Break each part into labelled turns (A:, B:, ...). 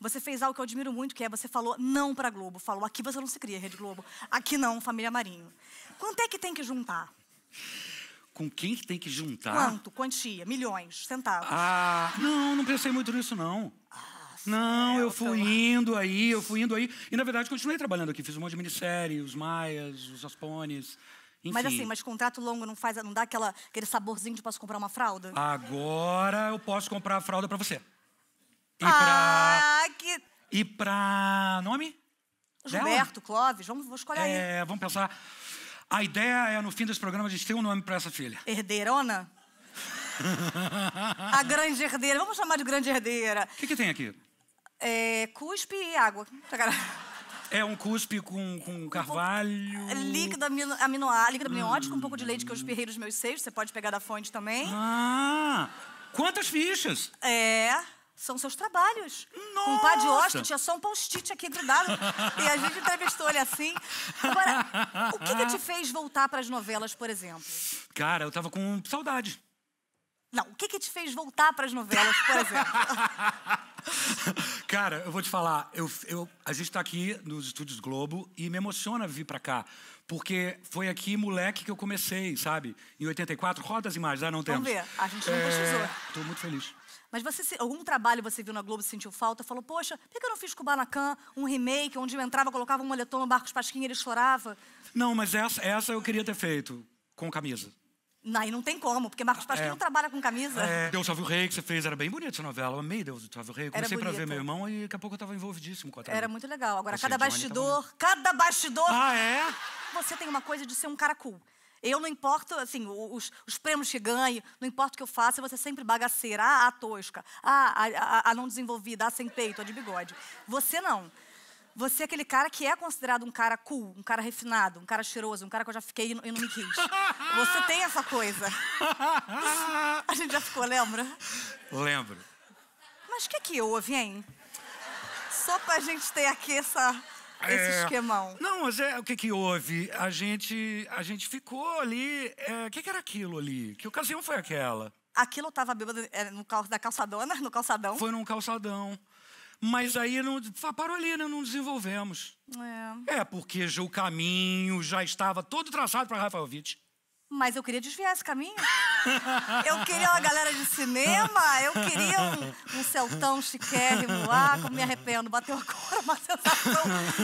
A: Você fez algo que eu admiro muito, que é você falou não para Globo. Falou, aqui você não se cria, Rede Globo. Aqui não, família Marinho. Quanto é que tem que juntar?
B: Com quem que tem que juntar? Quanto?
A: Quantia? Milhões? Centavos?
B: Ah, não, não pensei muito nisso, não. Ah, não, eu fui indo aí, eu fui indo aí. E, na verdade, continuei trabalhando aqui. Fiz um monte de minissérie, os Maias, os Aspones. Enfim. Mas assim, mas
A: contrato longo não faz, não dá aquela, aquele saborzinho de posso comprar uma fralda?
B: Agora eu posso comprar a fralda para você. E ah, pra e para nome?
A: Gilberto, dela? Clóvis, vamos escolher é,
B: aí. Vamos pensar. A ideia é, no fim desse programa, a gente ter um nome para essa filha.
A: Herdeirona?
B: a grande
A: herdeira. Vamos chamar de grande herdeira. O que, que, tem aqui? É, cuspe e água. Tá
B: é um cuspe com, com carvalho. Um é, líquido
A: amino, aminoá, líquido amniótico, hum. um pouco de leite que é eu espirrei dos meus seios. Você pode pegar da fonte também. Ah! Quantas fichas? É são seus trabalhos. Nossa! Com o de Oscar tinha só um post-it aqui grudado e a gente entrevistou ele assim. Agora, o que, que te fez voltar para as novelas, por exemplo?
B: Cara, eu tava com saudade.
A: Não, o que, que te fez voltar para as novelas, por exemplo?
B: Cara, eu vou te falar, eu, eu, a gente tá aqui nos estúdios Globo e me emociona vir para cá. Porque foi aqui, moleque, que eu comecei, sabe? Em 84, roda as imagens, ah, não temos. Vamos ver,
A: a gente não é, precisou.
B: Tô muito feliz.
A: Mas você, algum trabalho você viu na Globo, sentiu falta, falou, poxa, por que eu não fiz Kubanacan, um remake, onde eu entrava, colocava um moletom no Marcos Pasquim e ele chorava?
B: Não, mas essa, essa eu queria ter feito, com camisa.
A: Não, e não tem como, porque Marcos Pasquim é, não trabalha com camisa. É,
B: Deus Salve o Rei, que você fez, era bem bonita essa novela. Eu amei Deus Salve o Rei. Eu comecei pra ver meu irmão e daqui a pouco eu tava envolvidíssimo com a trama. Era muito
A: legal. Agora, Você, cada tá bastidor, tava... cada bastidor. Ah, é? Você tem uma coisa de ser um cara cool. Eu não importo, assim, os, os prêmios que ganho, não importa o que eu faça, você sempre bagaceira, ah, a tosca, ah, a, a, a não desenvolvida, a ah, sem peito, a de bigode. Você não. Você é aquele cara que é considerado um cara cool, um cara refinado, um cara cheiroso, um cara que eu já fiquei e não me quis. Você tem essa coisa. A gente já ficou, lembra? Lembro. Mas o que é que houve, hein? Só pra gente ter aqui essa esse é. esquemão.
B: Não, mas é o que, que houve? A gente, a gente ficou ali. É, o é, que, que era aquilo ali? Que ocasião foi aquela?
A: Aquilo eu tava bêbado era é, no cal, da calçadona, no calçadão? Foi num calçadão. Mas aí não, parou ali, né? não desenvolvemos.
B: É. é, porque já o caminho já estava todo traçado para Rafael Witt.
A: Mas eu queria desviar esse caminho. Eu queria uma galera de cinema, eu queria um, um celtão chiquérrimo lá, como me arrependo, bateu agora uma sensação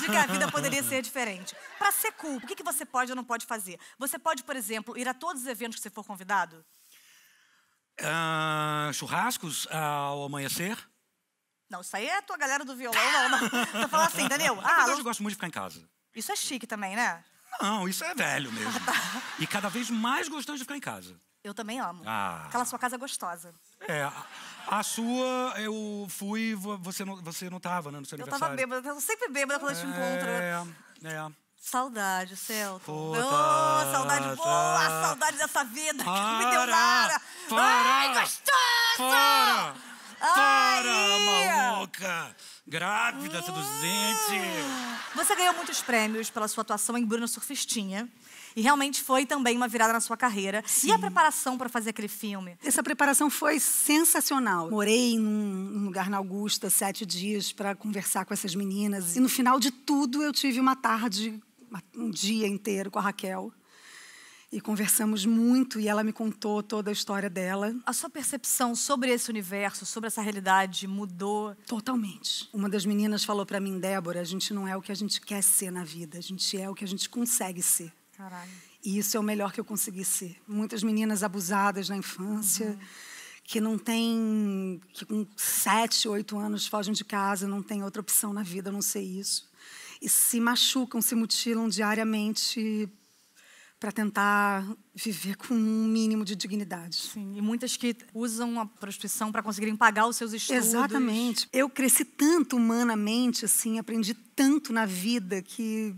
A: de que a vida poderia ser diferente. Para ser cool, o que, que você pode ou não pode fazer? Você pode, por exemplo, ir a todos os eventos que você for convidado?
B: Uh, churrascos ao amanhecer.
A: Não, isso aí é a tua galera do violão, não. Você fala falando assim, Daniel. É ah, eu
B: gosto muito de ficar em casa.
A: Isso é chique também, né?
B: Não, isso é velho mesmo. Ah, tá. e cada vez mais gostando de ficar em casa.
A: Eu também amo. Ah. Aquela sua casa gostosa.
B: É. A, sua, eu fui, você não, você não tava, né, no seu eu aniversário. Eu tava
A: bêbada, eu sempre bêbada quando a gente encontra.
B: É,
A: é. Saudade, céu. Puta, oh, saudade boa, tá. saudade dessa vida para, que não me deu nada. Para, Ai, gostoso! Para!
B: Para, Ai.
A: maluca!
B: Grávida, seduzente.
A: Ah, você ganhou muitos prêmios pela sua atuação em Bruna Surfistinha. E realmente foi também uma virada na sua carreira. Sim. E a preparação para fazer aquele filme?
C: Essa preparação foi sensacional. Morei num lugar na Augusta sete dias para conversar com essas meninas. E no final de tudo, eu tive uma tarde, um dia inteiro com a Raquel e conversamos muito e ela me contou toda a história dela.
A: A sua percepção sobre esse universo, sobre essa realidade mudou totalmente.
C: Uma das meninas falou para mim, Débora, a gente não é o que a gente quer ser na vida, a gente é o que a gente consegue ser. Caralho. E isso é o melhor que eu consegui ser. Muitas meninas abusadas na infância, uhum. que não têm, que com sete, oito anos fogem de casa, não tem outra opção na vida, não sei isso. E se machucam, se mutilam diariamente para tentar viver com um mínimo de dignidade. Sim, e muitas
A: que usam a prostituição para conseguirem pagar os seus estudos. Exatamente.
C: Eu cresci tanto humanamente, assim, aprendi tanto na vida que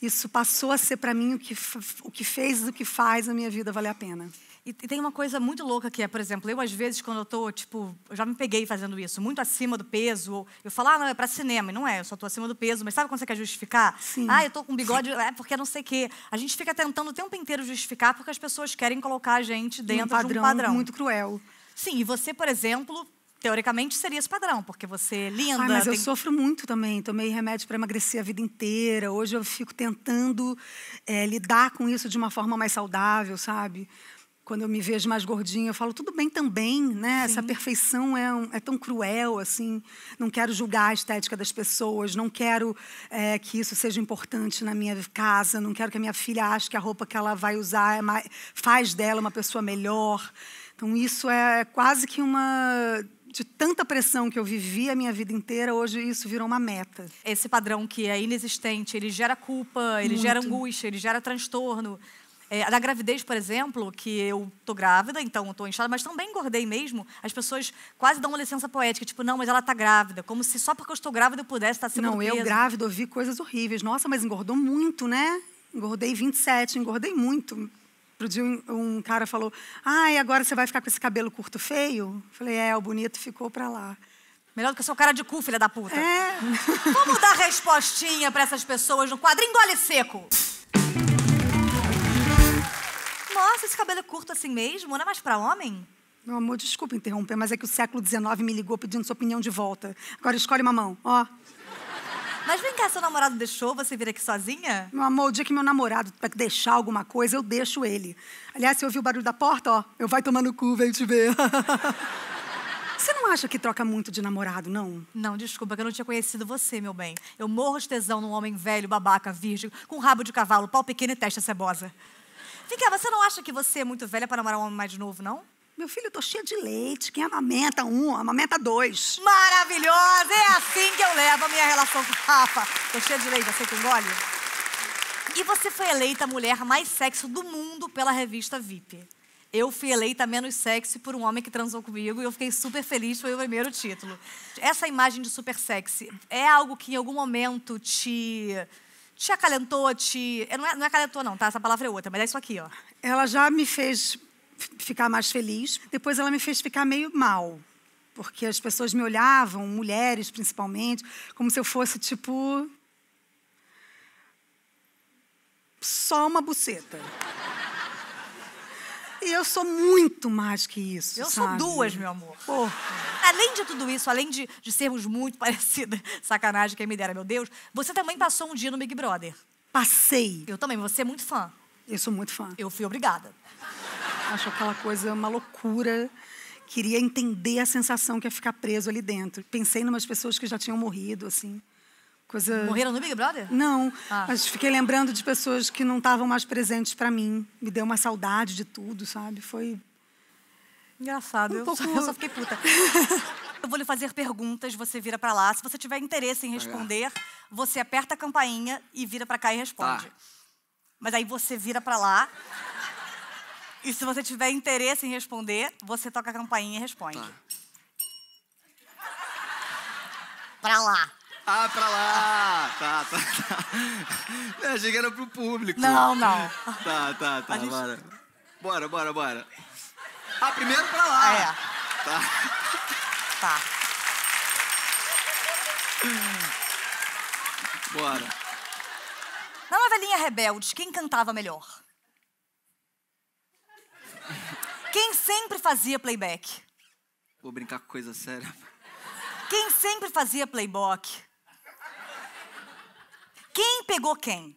C: isso passou a ser para mim o que, o que fez e o que faz a minha vida valer a pena.
A: E, e, tem uma coisa muito louca que é, por exemplo, eu às vezes quando eu tô, tipo, eu já me peguei fazendo isso, muito acima do peso, ou, eu falo, ah, não, é pra cinema, e não é, eu só tô acima do peso, mas sabe quando você quer justificar? Sim. Ah, eu tô com bigode, é porque não sei o quê. A gente fica tentando o tempo inteiro justificar porque as pessoas querem colocar a gente dentro um padrão, de um padrão. muito cruel. Sim, e você, por exemplo, teoricamente seria esse padrão, porque você é linda. Ai, mas tem... eu
C: sofro muito também. Tomei remédio para emagrecer a vida inteira. Hoje eu fico tentando é, lidar com isso de uma forma mais saudável, sabe? quando eu me vejo mais gordinha, eu falo, tudo bem também, né? Sim. Essa perfeição é, é, tão cruel, assim. Não quero julgar a estética das pessoas, não quero é, que isso seja importante na minha casa, não quero que a minha filha ache que a roupa que ela vai usar é mais, faz dela uma pessoa melhor. Então, isso é quase que uma de tanta pressão que eu vivi a minha vida inteira, hoje
A: isso virou uma meta. Esse padrão que é inexistente, ele gera culpa, ele Muito. gera angústia, ele gera transtorno. É, da gravidez, por exemplo, que eu tô grávida, então eu tô inchada, mas também engordei mesmo, as pessoas quase dão uma licença poética, tipo, não, mas ela tá grávida, como se só porque eu estou grávida eu pudesse estar sendo Não, eu grávida
C: ouvi coisas horríveis. Nossa, mas engordou muito, né? Engordei 27, engordei muito. Outro dia um, um cara falou, ai, ah, agora você vai ficar com esse cabelo curto feio? falei, é, o bonito ficou pra lá. Melhor do que seu cara de cu, filha da puta.
A: É. Vamos dar respostinha para essas pessoas no quadro Engole Seco nossa, esse cabelo é curto assim mesmo? Não é mais para homem?
C: Meu amor, desculpa interromper, mas é que o século XIX me ligou pedindo sua opinião de volta. Agora escolhe mamão, ó. Mas vem cá, seu namorado deixou você vir aqui sozinha? Meu amor, o dia que meu namorado vai deixar alguma coisa, eu deixo ele. Aliás, se eu ouvir o barulho da porta, ó, eu vai tomar no cu, vem
A: te ver. Você não acha que troca muito de namorado, não? Não, desculpa, que eu não tinha conhecido você, meu bem. Eu morro de tesão num homem velho, babaca, virgem, com rabo de cavalo, pau pequeno e testa cebosa. Vem cá, ah, você não acha que você é muito velha para namorar um homem mais novo, não? Meu
C: filho, eu tô cheia de leite. Quem amamenta um, amamenta dois. Maravilhosa! É assim
A: que eu levo a minha relação com o Rafa. Tô cheia de leite, aceita um gole? E você foi eleita a mulher mais sexy do mundo pela revista VIP. Eu fui eleita menos sexy por um homem que transou comigo e eu fiquei super feliz, foi o primeiro título. Essa imagem de super sexy é algo que em algum momento te te acalentou, te. É, não é, não é acalentou, não, tá? Essa palavra é outra, mas é isso aqui, ó. Ela já me fez ficar mais feliz,
C: depois ela me fez ficar meio mal. Porque as pessoas me olhavam, mulheres principalmente, como se eu fosse tipo. Só uma buceta. E eu sou muito mais que
A: isso. Eu sabe? sou duas, meu amor. Além de tudo isso, além de, de sermos muito parecidas, sacanagem, quem me dera, meu Deus, você também passou um dia no Big Brother. Passei. Eu também, você é muito fã. Eu sou muito fã. Eu fui obrigada. Acho aquela coisa uma loucura.
C: Queria entender a sensação que é ficar preso ali dentro. Pensei em umas pessoas que já tinham morrido, assim. Coisa... Morreram no Big Brother? Não, ah. mas fiquei lembrando de pessoas que não estavam mais presentes para mim. Me deu uma saudade de tudo, sabe? Foi
A: Engraçado, um eu, pouco... só, eu, só, fiquei puta. eu vou lhe fazer perguntas, você vira para lá. Se você tiver interesse em responder, você aperta a campainha e vira para cá e responde. Tá. Mas aí você vira para lá. E se você tiver interesse em responder, você toca a campainha e responde. Tá. Pra lá.
C: Ah, pra lá! Tá, tá, tá. Eu achei que era pro público.
D: Não, não. Tá, tá, tá, gente... bora. Bora, bora, bora. Ah, primeiro pra lá! É. Tá. Tá. Bora.
A: Na novelinha rebelde, quem cantava melhor? Quem sempre fazia playback?
D: Vou brincar com coisa séria.
A: Quem sempre fazia playback? Quem pegou quem?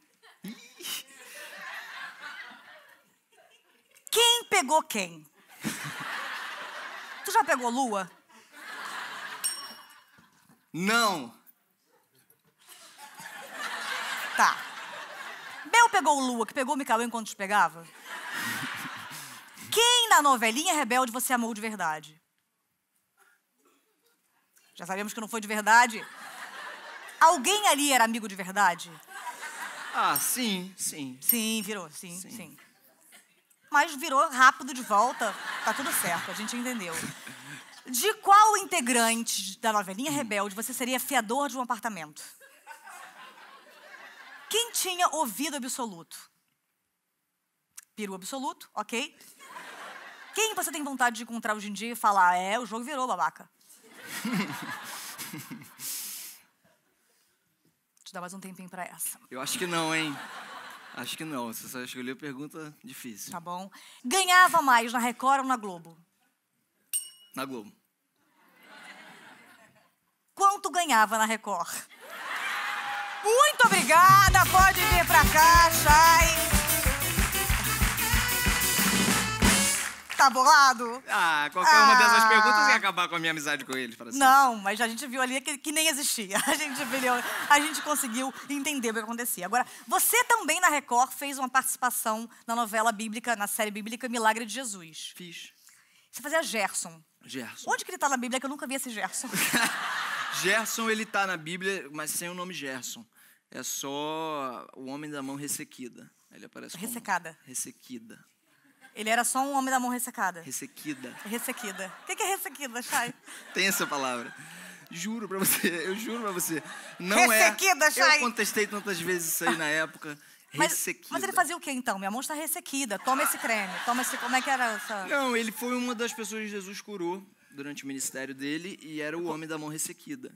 A: Quem pegou quem? Tu já pegou lua?
B: Não.
A: Tá. Bel pegou lua, que pegou Micael enquanto te pegava? Quem na novelinha rebelde você amou de verdade? Já sabemos que não foi de verdade. Alguém ali era amigo de verdade? Ah, sim, sim. Sim, virou, sim, sim. sim. Mas virou rápido de volta, tá tudo certo, a gente entendeu. De qual integrante da novelinha hum. Rebelde você seria fiador de um apartamento? Quem tinha ouvido absoluto? Peru absoluto, ok. Quem você tem vontade de encontrar hoje em dia e falar, é, o jogo virou, babaca? te dar mais um tempinho para essa.
D: Eu acho que não, hein? Acho que
A: não. Você só escolheu pergunta difícil. Tá bom. Ganhava mais na Record ou na Globo? Na Globo. Quanto ganhava na Record? Muito obrigada, pode vir pra cá, Chay. Tá bolado? Ah, qualquer ah. uma dessas acabar com a minha amizade com ele. parece. Assim. Não, mas a gente viu ali que, que nem existia. A gente, viu, a gente conseguiu entender o que acontecia. Agora, você também na Record fez uma participação na novela bíblica, na série bíblica Milagre de Jesus. Fiz. Você fazia Gerson. Gerson. Onde que ele tá na Bíblia? Que eu nunca vi esse Gerson. Gerson, ele tá na Bíblia, mas sem o nome Gerson. É só o homem da mão ressequida. Ele aparece Ressecada. Como... Ressequida. Ele era só um homem da mão ressecada. Ressequida. Ressequida. O que, que é ressequida, Chay? Tem essa palavra. Juro pra você, eu juro pra você. Não é. ressequida, é. Chay. Eu contestei tantas vezes isso aí na época. Mas, mas, ele fazia o que então? Minha mão está ressequida. Toma esse creme. Toma esse. Como é que era essa. Não, ele foi uma das pessoas que Jesus curou durante o ministério dele e era o homem da mão ressequida.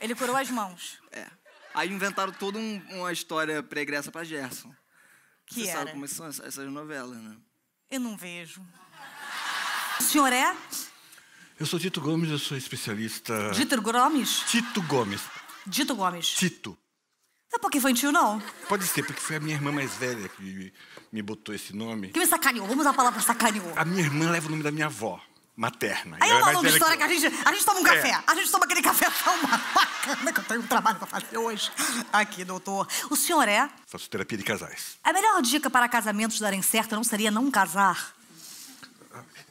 A: Ele curou as mãos. É. Aí inventaram toda um, uma história pregressa para Gerson. Que Você era? sabe como
D: é são essas novelas, né?
A: Eu não vejo. O senhor é?
D: Eu sou Tito Gomes, eu sou especialista. Tito Gomes? Tito Gomes. Dito Gomes. Tito.
A: Não é pouco infantil, não?
D: Pode ser, porque foi a minha irmã mais velha que me botou esse nome. Que me
A: sacaneou. Vamos usar a palavra sacaneou.
D: A minha irmã leva o nome da minha avó materna. Aí é uma longa história que... que... a
A: gente, a gente toma um café. É. A gente toma aquele café tão bacana que eu tenho um trabalho pra fazer hoje. Aqui, doutor. O senhor é?
D: Faço terapia de casais.
A: A melhor dica para casamentos darem certo não seria não casar?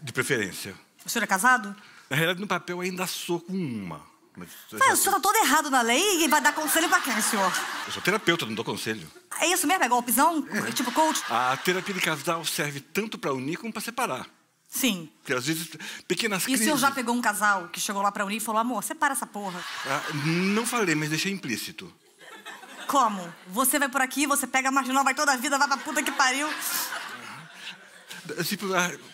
D: De preferência. O senhor é casado? Na realidade, no papel ainda sou com uma. Mas, já... o senhor
A: tá todo errado na lei e vai dar conselho pra quem, senhor?
D: Eu sou terapeuta, não dou conselho.
A: É isso mesmo? É golpezão? É. Tipo coach?
D: A terapia de casal serve tanto pra unir como pra separar. Sim. Porque às vezes, pequenas crises... E o senhor já
A: pegou um casal que chegou lá pra unir e falou, amor, separa essa porra?
D: Ah, não falei, mas deixei implícito.
A: Como? Você vai por aqui, você pega a marginal, vai toda a vida, vai pra puta que pariu.
D: Tipo,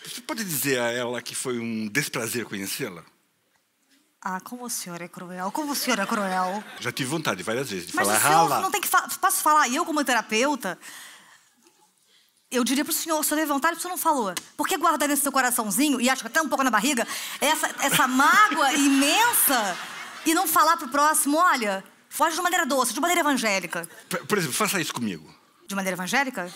D: você pode dizer a ela que foi um desprazer conhecê-la?
A: Ah, como o senhor é cruel, como o senhor é cruel.
D: Já tive vontade várias vezes de Mas falar rala. Mas não
A: tem que fa Posso falar? Eu, como terapeuta, eu diria para o senhor, o senhor teve vontade, o senhor não falou. Por que guardar nesse seu coraçãozinho, e acho até um pouco na barriga, essa, essa mágoa imensa e não falar para o próximo, olha, foge de maneira doce, de maneira evangélica.
D: Por, por exemplo, faça isso comigo.
A: De maneira evangélica?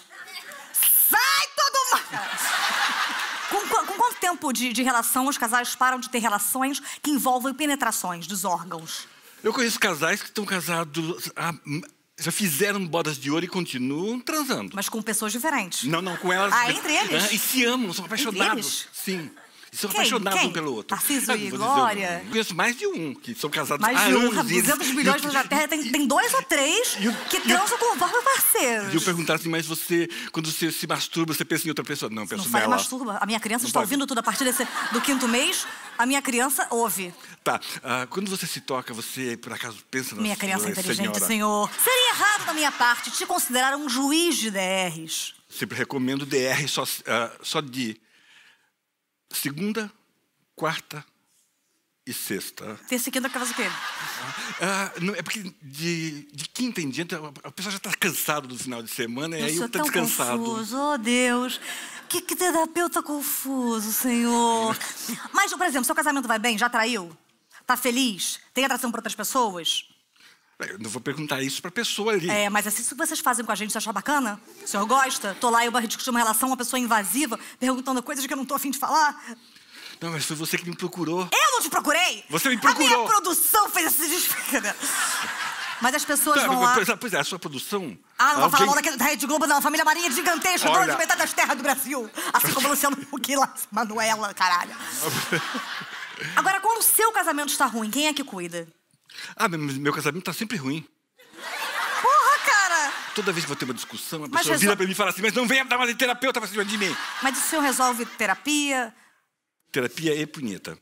A: Sai todo mundo! Com, com quanto tempo de, de relação os casais param de ter relações que envolvem penetrações dos órgãos? Eu conheço casais
D: que estão casados há hum, já fizeram bodas de ouro e continuam transando. Mas com pessoas diferentes. Não, não, com elas. Ah, entre eles? Ah, e se amam, são apaixonados. Entre eles. Sim. E são quem? apaixonados quem? um pelo outro. Tarcísio ah, e Glória? Dizer, conheço mais de um, que são casados mais há de um, 200
A: milhões de da Terra, tem, tem dois ou três eu, que transam com vários parceiros.
D: E eu perguntar assim, mas você, quando você se masturba, você pensa em outra pessoa? Não, penso não nela. Não masturba.
A: A minha criança não está pode. ouvindo tudo a partir desse, do quinto mês. A minha criança ouve.
D: Tá. Uh, quando você se toca, você, por acaso, pensa na Minha criança é inteligente, senhora.
A: senhor. Seria errado da minha parte te considerar um juiz de DRs.
D: Sempre recomendo DR só, uh, só de segunda, quarta e sexta.
A: Terça e quinta casa o quê? Ah,
D: não, é porque de, de, quinta em diante a pessoa já está cansada do final de semana e aí está descansado. Confuso.
A: Oh Deus, que, que terapeuta confuso, Senhor. Mas, por exemplo, seu casamento vai bem? Já traiu? Tá feliz? Tem atração para outras pessoas?
D: Eu não vou perguntar isso pra pessoa ali. É,
A: mas assim que vocês fazem com a gente, você acha bacana? O senhor gosta? Tô lá e eu discutindo uma relação, uma pessoa invasiva, perguntando coisas que eu não tô afim de falar.
D: Não, mas foi você que me procurou.
A: Eu não te procurei?
D: Você me procurou. A minha
A: produção fez essa desfile. Mas as pessoas tá, vão lá...
D: Pois é, a sua produção... Ah, não vou falar mal é
A: da Rede Globo, não. Família Marinha é gigantesca, Olha... dona de metade das terras do Brasil. Assim como Luciano Huck Manuela, caralho. Agora, quando o seu casamento está ruim, quem é que cuida?
D: Ah, meu casamento tá sempre ruim. Porra, cara! Toda vez que vou ter uma discussão, a pessoa resol... vira pra mim e fala assim, mas não venha dar mais de terapeuta pra cima de mim.
A: Mas o senhor resolve terapia?
D: Terapia e é punheta.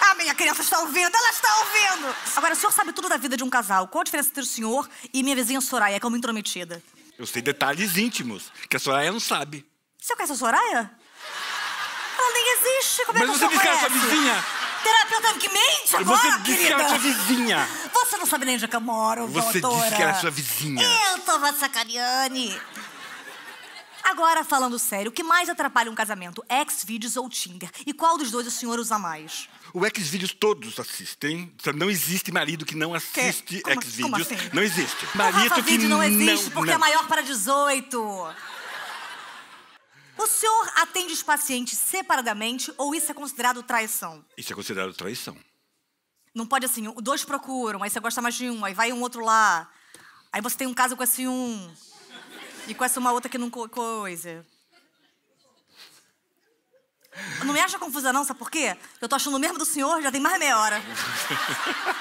A: Ah, minha criança está ouvindo, ela está ouvindo! Agora, o senhor sabe tudo da vida de um casal. Qual a diferença entre o senhor e minha vizinha Soraya, que é uma intrometida?
D: Eu sei detalhes íntimos, que a Soraya não sabe.
A: Você conhece a Soraya? Ela nem existe, como é Mas é que você disse que era sua vizinha? Terapeuta que mente agora, Você disse querida. que era sua
D: vizinha.
A: Você não sabe nem onde é que eu moro, Você doutora. disse que era sua vizinha. Eu tava sacaneane. Agora, falando sério, o que mais atrapalha um casamento? Xvideos ou Tinder? E qual dos dois o senhor usa mais?
D: O Xvideos todos assistem. Não existe marido que não assiste Xvideos. Assim? assim? Não existe. marido Rafa que não existe é não, porque não. é maior
A: para 18. O senhor atende os pacientes separadamente ou isso é considerado traição?
D: Isso é considerado traição.
A: Não pode assim, dois procuram, aí você gosta mais de um, aí vai um outro lá. Aí você tem um caso com esse um. E com essa uma outra que não coisa. Não me acha confusa não, sabe por quê? Eu tô achando o mesmo do senhor, já tem mais meia hora.